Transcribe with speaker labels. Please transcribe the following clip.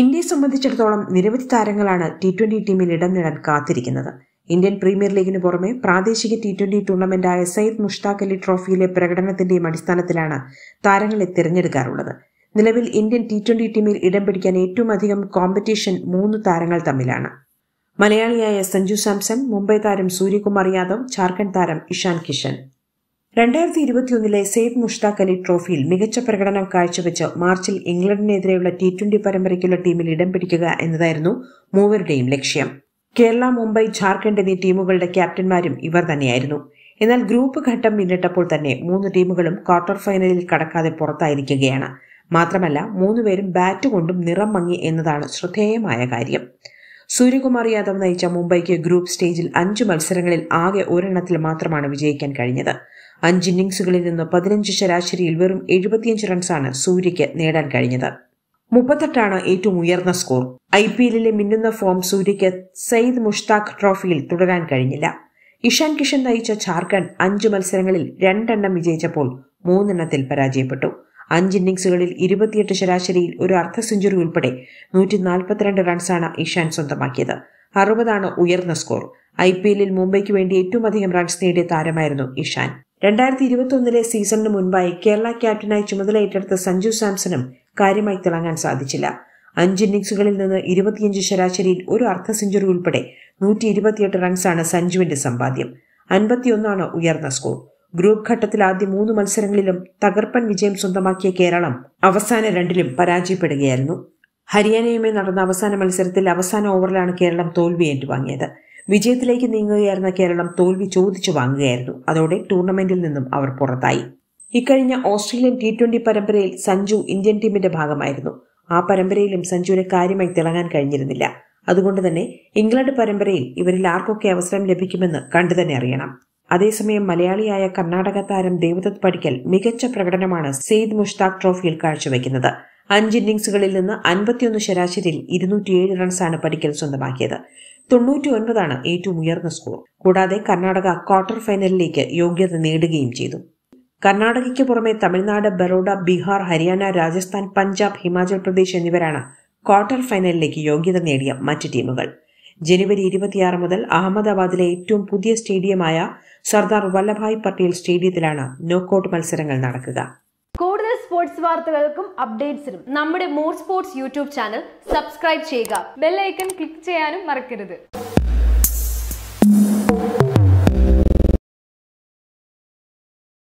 Speaker 1: ഇന്ത്യയെ സംബന്ധിച്ചിടത്തോളം നിരവധി താരങ്ങളാണ് ടി ട്വന്റി ടീമിൽ ഇടം നേടാൻ കാത്തിരിക്കുന്നത് ഇന്ത്യൻ പ്രീമിയർ ലീഗിന് പുറമെ പ്രാദേശിക ടി ട്വന്റി ടൂർണമെന്റായ സയ്യിദ് മുഷ്താഖ് അലി ട്രോഫിയിലെ പ്രകടനത്തിന്റെയും അടിസ്ഥാനത്തിലാണ് താരങ്ങളെ തിരഞ്ഞെടുക്കാറുള്ളത് നിലവിൽ ഇന്ത്യൻ ടി ട്വന്റി ടീമിൽ ഇടം പിടിക്കാൻ ഏറ്റവും അധികം കോമ്പറ്റീഷൻ മൂന്ന് താരങ്ങൾ തമ്മിലാണ് മലയാളിയായ സഞ്ജു സാംസൺ മുംബൈ താരം സൂര്യകുമാർ യാദവ് ജാർഖണ്ഡ് താരം ഇഷാൻ കിഷൻ രണ്ടായിരത്തി ഇരുപത്തിയൊന്നിലെ സെയ്ദ് മുഷ്താഖ് അലി ട്രോഫിയിൽ മികച്ച പ്രകടനം കാഴ്ചവെച്ച് മാർച്ചിൽ ഇംഗ്ലണ്ടിനെതിരെയുള്ള ടി ട്വന്റി പരമ്പരയ്ക്കുള്ള ടീമിൽ ഇടം പിടിക്കുക എന്നതായിരുന്നു മൂവരുടെയും ലക്ഷ്യം കേരള മുംബൈ ജാർഖണ്ഡ് എന്നീ ടീമുകളുടെ ക്യാപ്റ്റന്മാരും ഇവർ തന്നെയായിരുന്നു എന്നാൽ ഗ്രൂപ്പ് ഘട്ടം പിന്നിട്ടപ്പോൾ തന്നെ മൂന്ന് ടീമുകളും ക്വാർട്ടർ ഫൈനലിൽ കടക്കാതെ പുറത്തായിരിക്കുകയാണ് മാത്രമല്ല മൂന്നുപേരും ബാറ്റ് കൊണ്ടും നിറം മങ്ങി എന്നതാണ് ശ്രദ്ധേയമായ കാര്യം സൂര്യകുമാർ യാദവ് നയിച്ച മുംബൈക്ക് ഗ്രൂപ്പ് സ്റ്റേജിൽ അഞ്ച് മത്സരങ്ങളിൽ ആകെ ഒരെണ്ണത്തിൽ മാത്രമാണ് വിജയിക്കാൻ കഴിഞ്ഞത് അഞ്ച് ഇന്നിംഗ്സുകളിൽ നിന്ന് പതിനഞ്ച് ശരാശരിയിൽ വെറും എഴുപത്തിയഞ്ച് റൺസാണ് സൂര്യയ്ക്ക് നേടാൻ കഴിഞ്ഞത് മുപ്പത്തെട്ടാണ് ഏറ്റവും ഉയർന്ന സ്കോർ ഐ പി എല്ലിലെ മിന്നുന്ന ഫോം സൂര്യയ്ക്ക് സയ്യിദ് മുഷ്താഖ് ട്രോഫിയിൽ തുടരാൻ കഴിഞ്ഞില്ല ഇഷാൻ കിഷൻ നയിച്ച ഝാർഖണ്ഡ് അഞ്ച് മത്സരങ്ങളിൽ രണ്ടെണ്ണം വിജയിച്ചപ്പോൾ മൂന്നെണ്ണത്തിൽ പരാജയപ്പെട്ടു അഞ്ച് ഇന്നിംഗ്സുകളിൽ ഇരുപത്തിയെട്ട് ശരാശരിയിൽ ഒരു അർദ്ധ സെഞ്ചുറി ഉൾപ്പെടെ നൂറ്റി നാൽപ്പത്തിരണ്ട് റൺസാണ് ഇഷാൻ സ്വന്തമാക്കിയത് അറുപതാണ് ഉയർന്ന സ്കോർ ഐ പി എല്ലിൽ മുംബൈക്ക് വേണ്ടി ഏറ്റവും അധികം റൺസ് നേടിയ താരമായിരുന്നു ഇഷാൻ രണ്ടായിരത്തി ഇരുപത്തിയൊന്നിലെ സീസണിന് മുൻപായി കേരള ക്യാപ്റ്റനായി ചുമതല ഏറ്റെടുത്ത സഞ്ജു സാംസണും കാര്യമായി തിളങ്ങാൻ സാധിച്ചില്ല അഞ്ച് ഇന്നിംഗ്സുകളിൽ നിന്ന് ഇരുപത്തിയഞ്ച് ശരാശരിയിൽ ഒരു അർദ്ധ സെഞ്ചുറി ഉൾപ്പെടെ നൂറ്റി ഇരുപത്തിയെട്ട് റൺസാണ് സഞ്ജുവിന്റെ സമ്പാദ്യം അൻപത്തിയൊന്നാണ് ഉയർന്ന സ്കോർ ഗ്രൂപ്പ് ഘട്ടത്തിൽ ആദ്യ മൂന്ന് മത്സരങ്ങളിലും തകർപ്പൻ വിജയം സ്വന്തമാക്കിയ കേരളം അവസാന രണ്ടിലും പരാജയപ്പെടുകയായിരുന്നു ഹരിയാനയുമായി നടന്ന അവസാന മത്സരത്തിൽ അവസാന ഓവറിലാണ് കേരളം തോൽവി ഏറ്റുവാങ്ങിയത് വിജയത്തിലേക്ക് നീങ്ങുകയായിരുന്ന കേരളം തോൽവി ചോദിച്ചു വാങ്ങുകയായിരുന്നു അതോടെ ടൂർണമെന്റിൽ നിന്നും അവർ പുറത്തായി ഇക്കഴിഞ്ഞ ഓസ്ട്രേലിയൻ ടി ട്വന്റി പരമ്പരയിൽ സഞ്ജു ഇന്ത്യൻ ടീമിന്റെ ഭാഗമായിരുന്നു ആ പരമ്പരയിലും സഞ്ജുവിനെ കാര്യമായി തിളങ്ങാൻ കഴിഞ്ഞിരുന്നില്ല അതുകൊണ്ട് തന്നെ ഇംഗ്ലണ്ട് പരമ്പരയിൽ ഇവരിൽ ആർക്കൊക്കെ അവസരം ലഭിക്കുമെന്ന് കണ്ടു തന്നെ അറിയണം അതേസമയം മലയാളിയായ കർണാടക താരം ദേവദത്ത് പടിക്കൽ മികച്ച പ്രകടനമാണ് സെയ്ദ് മുഷ്താഖ് ട്രോഫിയിൽ കാഴ്ചവെക്കുന്നത് അഞ്ച് ഇന്നിംഗ്സുകളിൽ നിന്ന് അൻപത്തിയൊന്ന് ശരാശരിയിൽ ഇരുന്നൂറ്റിയേഴ് റൺസാണ് പടിക്കൽ സ്വന്തമാക്കിയത് തൊണ്ണൂറ്റി ഒൻപതാണ് ഏറ്റവും ഉയർന്ന സ്കോർ കൂടാതെ കർണാടക ക്വാർട്ടർ ഫൈനലിലേക്ക് യോഗ്യത നേടുകയും ചെയ്തു കർണാടകയ്ക്ക് പുറമെ തമിഴ്നാട് ബറോഡ ബീഹാർ ഹരിയാന രാജസ്ഥാൻ പഞ്ചാബ് ഹിമാചൽ പ്രദേശ് എന്നിവരാണ് ക്വാർട്ടർ ഫൈനലിലേക്ക് യോഗ്യത നേടിയ മറ്റ് ടീമുകൾ ജനുവരി ഇരുപത്തിയാറ് മുതൽ അഹമ്മദാബാദിലെ ഏറ്റവും പുതിയ സ്റ്റേഡിയമായ സർദാർ വല്ലഭായ് പട്ടേൽ സ്റ്റേഡിയത്തിലാണ് നോക്കൌട്ട് മത്സരങ്ങൾ നടക്കുക കൂടുതൽ സ്പോർട്സ് വാർത്തകൾക്കും അപ്ഡേറ്റ്സിനും നമ്മുടെ more sports YouTube channel subscribe ചെയ്യുക ബെല്ലൈക്കൺ ക്ലിക്ക് ചെയ്യാനും മറക്കരുത്